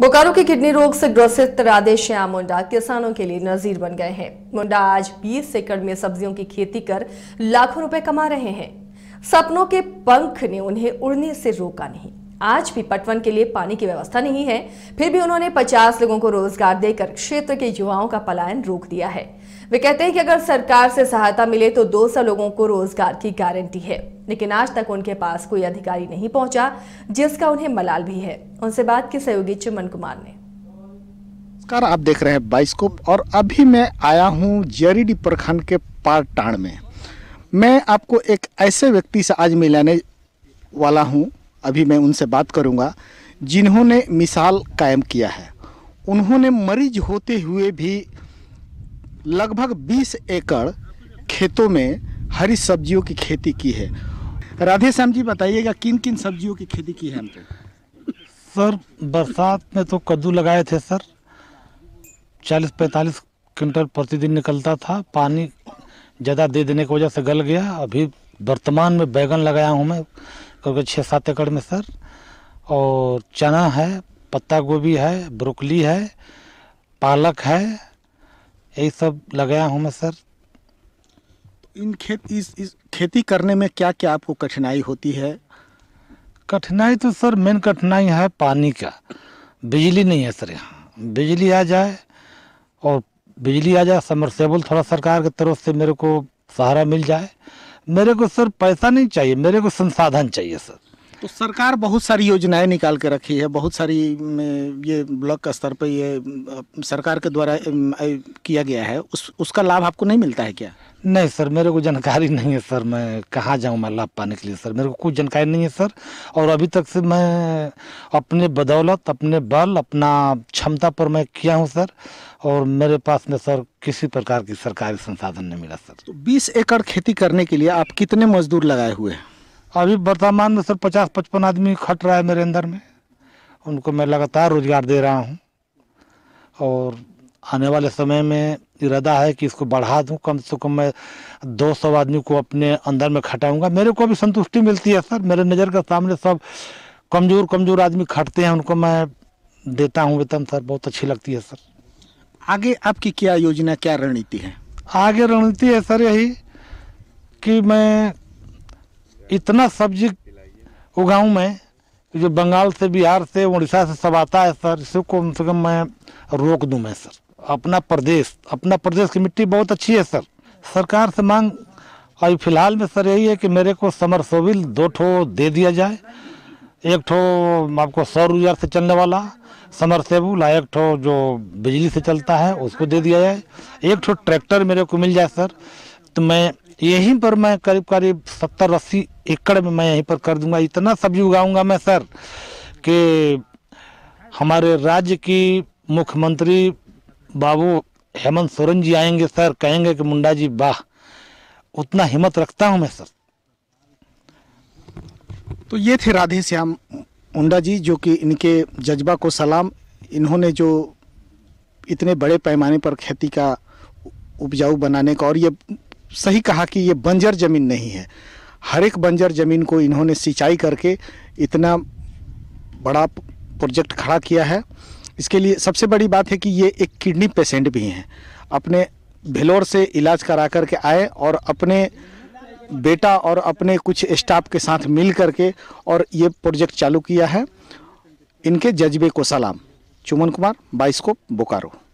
बोकारो के किडनी रोग से ग्रसित राधे श्याम मुंडा किसानों के लिए नजीर बन गए हैं मुंडा आज 20 एकड़ में सब्जियों की खेती कर लाखों रुपए कमा रहे हैं सपनों के पंख ने उन्हें उड़ने से रोका नहीं आज भी पटवन के लिए पानी की व्यवस्था नहीं है फिर भी उन्होंने 50 लोगों को रोजगार देकर क्षेत्र के युवाओं का पलायन रोक दिया है वे कहते हैं कि अगर सरकार से सहायता मिले तो 200 लोगों को रोजगार की गारंटी है लेकिन आज तक उनके पास कोई अधिकारी नहीं पहुंचा जिसका उन्हें मलाल भी है उनसे बात की सहयोगी चुमन कुमार ने नमस्कार आप देख रहे हैं बाइस्कोप और अभी मैं आया हूँ जेरीडी प्रखंड के पारटाण में मैं आपको एक ऐसे व्यक्ति से आज मिलाने वाला हूँ अभी मैं उनसे बात करूंगा जिन्होंने मिसाल कायम किया है उन्होंने मरीज होते हुए भी लगभग 20 एकड़ खेतों में हरी सब्जियों की खेती की है राधे श्याम जी बताइएगा किन किन सब्जियों की खेती की है हमने सर बरसात में तो कद्दू लगाए थे सर 40-45 क्विंटल प्रतिदिन निकलता था पानी ज़्यादा दे देने की वजह से गल गया अभी वर्तमान में बैगन लगाया हूँ मैं करके छः सात एकड़ में सर और चना है पत्ता गोभी है ब्रोकली है पालक है यही सब लगाया हूँ मैं सर तो इन खेत इस, इस खेती करने में क्या क्या आपको कठिनाई होती है कठिनाई तो सर मेन कठिनाई है पानी का बिजली नहीं है सर यहाँ बिजली आ जाए और बिजली आ जाए समरसेबल थोड़ा सरकार की तरफ से मेरे को सहारा मिल जाए मेरे को सर पैसा नहीं चाहिए मेरे को संसाधन चाहिए सर तो सरकार बहुत सारी योजनाएं निकाल के रखी है बहुत सारी ये ब्लॉक स्तर पर ये सरकार के द्वारा किया गया है उस उसका लाभ आपको नहीं मिलता है क्या नहीं सर मेरे को जानकारी नहीं है सर मैं कहाँ जाऊँ मैं लाभ पाने के लिए सर मेरे को कुछ जानकारी नहीं है सर और अभी तक से मैं अपने बदौलत अपने बल अपना क्षमता पर मैं किया हूँ सर और मेरे पास में सर किसी प्रकार की सरकारी संसाधन नहीं मिला सर तो बीस एकड़ खेती करने के लिए आप कितने मजदूर लगाए हुए हैं अभी वर्तमान में सर पचास पचपन आदमी खट रहा है मेरे अंदर में उनको मैं लगातार रोजगार दे रहा हूँ और आने वाले समय में इरादा है कि इसको बढ़ा दूँ कम से कम मैं दो सौ आदमी को अपने अंदर में खटाऊँगा मेरे को भी संतुष्टि मिलती है सर मेरे नज़र के सामने सब कमज़ोर कमज़ोर आदमी खटते हैं उनको मैं देता हूँ वेतन सर बहुत अच्छी लगती है सर आगे आपकी क्या योजना क्या रणनीति है आगे रणनीति है सर यही कि मैं इतना सब्जी उगाऊँ मैं तो जो बंगाल से बिहार से उड़ीसा से सब आता है सर इसको कम से कम मैं रोक दूँ मैं सर अपना प्रदेश अपना प्रदेश की मिट्टी बहुत अच्छी है सर सरकार से मांग अभी फिलहाल में सर यही है कि मेरे को समर सोविल दो ठो दे दिया जाए एक ठो आपको सौ रुपया से चलने वाला समर सेबुल एक ठो जो बिजली से चलता है उसको दे दिया जाए एक ठो ट्रैक्टर मेरे को मिल जाए सर तो मैं यहीं पर मैं करीब करीब सत्तर अस्सी एकड़ में मैं यहीं पर कर दूंगा इतना सब्जी उगाऊंगा मैं सर कि हमारे राज्य की मुख्यमंत्री बाबू हेमंत सोरेन जी आएंगे सर कहेंगे कि मुंडा जी वाह उतना हिम्मत रखता हूं मैं सर तो ये थे राधे श्याम मुंडा जी जो कि इनके जज्बा को सलाम इन्होंने जो इतने बड़े पैमाने पर खेती का उपजाऊ बनाने का और ये सही कहा कि ये बंजर ज़मीन नहीं है हर एक बंजर ज़मीन को इन्होंने सिंचाई करके इतना बड़ा प्रोजेक्ट खड़ा किया है इसके लिए सबसे बड़ी बात है कि ये एक किडनी पेशेंट भी हैं अपने भेलोर से इलाज करा करके आए और अपने बेटा और अपने कुछ स्टाफ के साथ मिल करके और ये प्रोजेक्ट चालू किया है इनके जज्बे को सलाम चुमन कुमार बाइस्कोप बोकारो